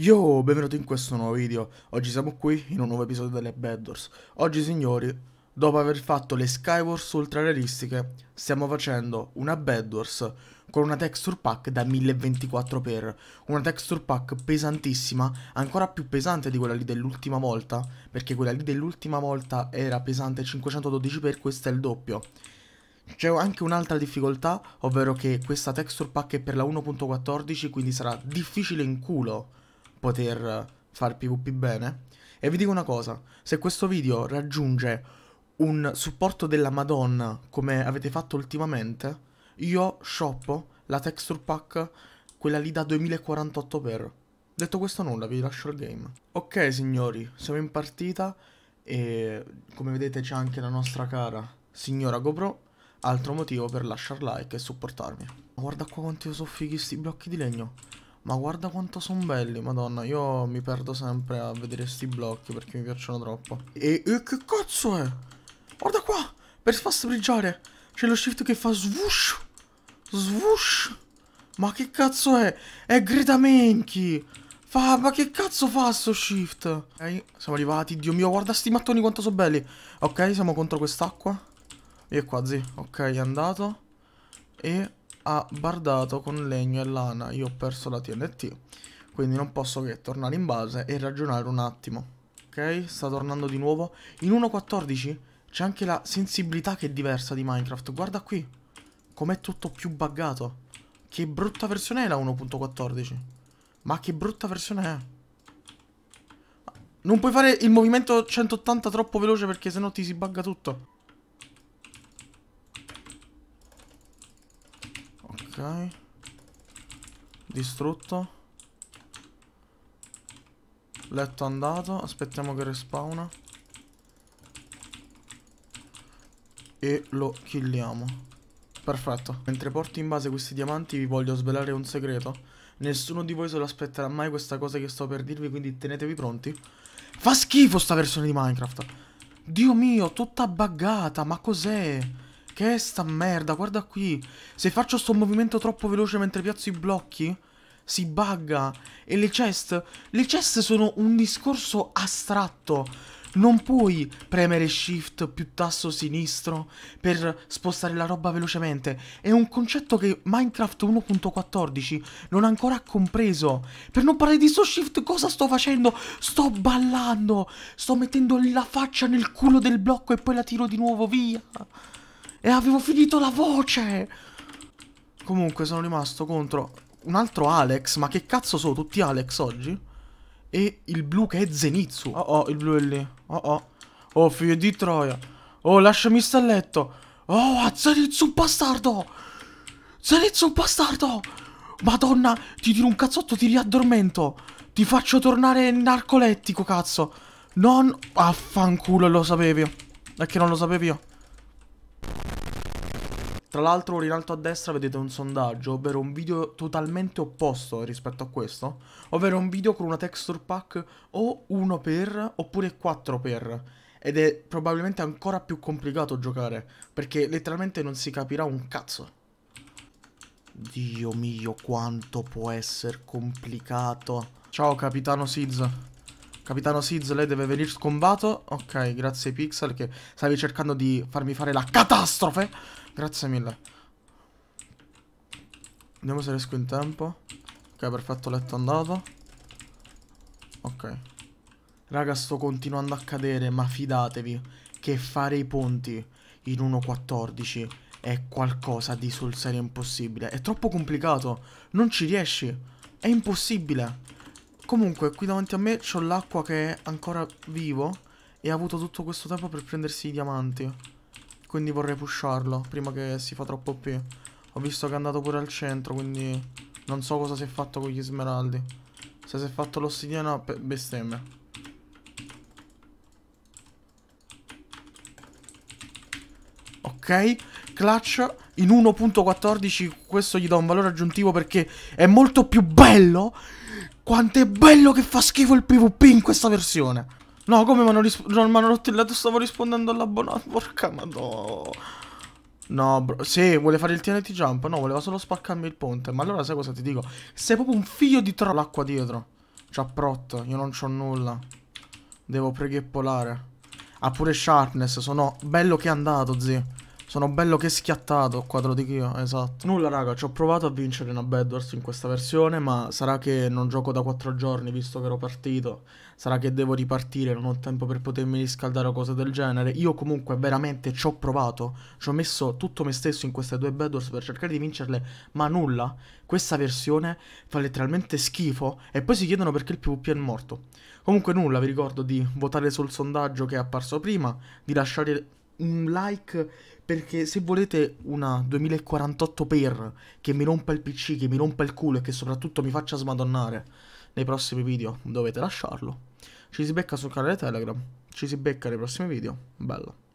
Yo, benvenuti in questo nuovo video. Oggi siamo qui in un nuovo episodio delle Backdoors. Oggi signori, dopo aver fatto le Skywars ultra realistiche, stiamo facendo una Backdoors con una texture pack da 1024x, una texture pack pesantissima, ancora più pesante di quella lì dell'ultima volta, perché quella lì dell'ultima volta era pesante 512x, questa è il doppio. C'è anche un'altra difficoltà, ovvero che questa texture pack è per la 1.14, quindi sarà difficile in culo poter far PvP bene. E vi dico una cosa, se questo video raggiunge un supporto della Madonna come avete fatto ultimamente, io shoppo la texture pack, quella lì da 2048 per. Detto questo nulla, vi lascio il game. Ok signori, siamo in partita e come vedete c'è anche la nostra cara signora GoPro, altro motivo per lasciar like e supportarmi. Guarda qua quanti sono fighi questi blocchi di legno. Ma guarda quanto sono belli, madonna. Io mi perdo sempre a vedere sti blocchi perché mi piacciono troppo. E, e che cazzo è? Guarda qua! Per sfastigliare c'è lo shift che fa swoosh! Swoosh! Ma che cazzo è? È gridamenchi! Fa, ma che cazzo fa sto shift? Ok, siamo arrivati. Dio mio, guarda sti mattoni quanto sono belli. Ok, siamo contro quest'acqua. E qua, zi. Ok, è andato. E ha bardato con legno e lana, io ho perso la TNT, quindi non posso che tornare in base e ragionare un attimo. Ok, sta tornando di nuovo. In 1.14 c'è anche la sensibilità che è diversa di Minecraft, guarda qui, com'è tutto più buggato. Che brutta versione è la 1.14? Ma che brutta versione è? Non puoi fare il movimento 180 troppo veloce perché sennò ti si bugga tutto. Ok. Distrutto. Letto andato. Aspettiamo che respawna. E lo killiamo. Perfetto. Mentre porto in base questi diamanti vi voglio svelare un segreto. Nessuno di voi se lo aspetterà mai questa cosa che sto per dirvi, quindi tenetevi pronti. Fa schifo sta versione di Minecraft. Dio mio, tutta buggata, ma cos'è? Che è sta merda? Guarda qui. Se faccio sto movimento troppo veloce mentre piazzo i blocchi, si bugga. E le chest? Le chest sono un discorso astratto. Non puoi premere shift più tasto sinistro per spostare la roba velocemente. È un concetto che Minecraft 1.14 non ha ancora compreso. Per non parlare di sto shift, cosa sto facendo? Sto ballando! Sto mettendo la faccia nel culo del blocco e poi la tiro di nuovo via. E avevo finito la voce! Comunque sono rimasto contro un altro Alex. Ma che cazzo sono tutti Alex oggi? E il blu che è Zenitsu. Oh oh, il blu è lì. Oh oh. Oh, figlio di troia. Oh, lasciami stare a letto. Oh, ah, Zenitsu un bastardo! Zenitsu un bastardo! Madonna, ti tiro un cazzotto, ti riaddormento. Ti faccio tornare narcolettico, cazzo. Non... Affanculo, lo sapevi. È che non lo sapevi io. Tra l'altro in alto a destra vedete un sondaggio, ovvero un video totalmente opposto rispetto a questo, ovvero un video con una texture pack o 1 per oppure 4 per ed è probabilmente ancora più complicato giocare, perché letteralmente non si capirà un cazzo. Dio mio, quanto può essere complicato. Ciao capitano Sizza. Capitano Siz, lei deve venire scombato. Ok, grazie Pixel che stavi cercando di farmi fare la catastrofe. Grazie mille. Vediamo se riesco in tempo. Ok, perfetto, letto andato. Ok. Raga, sto continuando a cadere, ma fidatevi che fare i ponti in 1.14 è qualcosa di sul serio impossibile. È troppo complicato. Non ci riesci. È impossibile. Comunque, qui davanti a me c'ho l'acqua che è ancora vivo e ha avuto tutto questo tempo per prendersi i diamanti. Quindi vorrei pusharlo prima che si fa troppo più. Ho visto che è andato pure al centro, quindi non so cosa si è fatto con gli smeraldi. Se si è fatto l'ossidiana, bestemmia. Ok, clutch in 1.14 questo gli dà un valore aggiuntivo perché è molto più bello quanto è bello che fa schifo il PvP in questa versione. No, come mi hanno, non, hanno rotto il letto, stavo rispondendo all'abbonato. Porca madonna. No, bro. Se vuole fare il TNT jump, no, voleva solo spaccarmi il ponte. Ma allora sai cosa ti dico? Sei proprio un figlio di troll acqua dietro. C'ha prot, io non c'ho nulla. Devo pregheppolare. Ha pure sharpness, sono bello che è andato, zio. Sono bello che schiattato qua, te lo dico io, esatto. Nulla raga, ci ho provato a vincere una Bedwars in questa versione, ma sarà che non gioco da 4 giorni visto che ero partito, sarà che devo ripartire, non ho tempo per potermi riscaldare o cose del genere. Io comunque veramente ci ho provato, ci ho messo tutto me stesso in queste due Bedwars per cercare di vincerle, ma nulla. Questa versione fa letteralmente schifo e poi si chiedono perché il PvP è morto. Comunque nulla, vi ricordo di votare sul sondaggio che è apparso prima, di lasciare un like perché se volete una 2048 per che mi rompa il PC, che mi rompa il culo e che soprattutto mi faccia smadonnare nei prossimi video, dovete lasciarlo. Ci si becca sul canale Telegram, ci si becca nei prossimi video, bello.